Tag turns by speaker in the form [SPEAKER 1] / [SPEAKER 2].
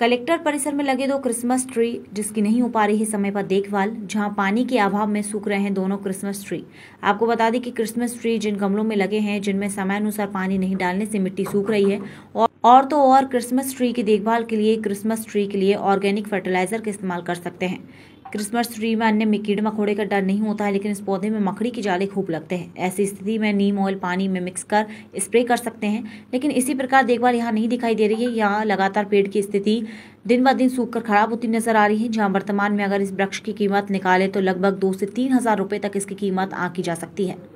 [SPEAKER 1] collector परिसर में लगे दो क्रिसमस ट्री जिसकी नहीं हो पा रही है समय पर देखभाल जहां पानी के अभाव में सूख रहे हैं दोनों क्रिसमस ट्री आपको बता दें कि क्रिसमस ट्री जिन गमलों में लगे हैं जिनमें समय अनुसार पानी नहीं डालने से मिट्टी सूख रही है और और तो और क्रिसमस ट्री की देखभाल के लिए क्रिसमस ट्री के लिए ऑर्गेनिक फर्टिलाइजर का इस्तेमाल कर सकते हैं क्रिसमस ट्री में अन्य में कीड़ मकोड़े का डर नहीं होता है लेकिन इस पौधे में मकड़ी के जाले खूब लगते हैं ऐसी स्थिति में नीम ऑयल पानी में मिक्स कर स्प्रे कर सकते हैं लेकिन इसी प्रकार देखभाल यहाँ नहीं दिखाई दे रही है यहाँ लगातार पेड़ की स्थिति दिन ब दिन सूखकर खराब होती नजर आ रही है जहां वर्तमान में अगर इस वृक्ष की कीमत निकाले तो लगभग दो से तीन हजार रुपए तक इसकी कीमत आंकी जा सकती है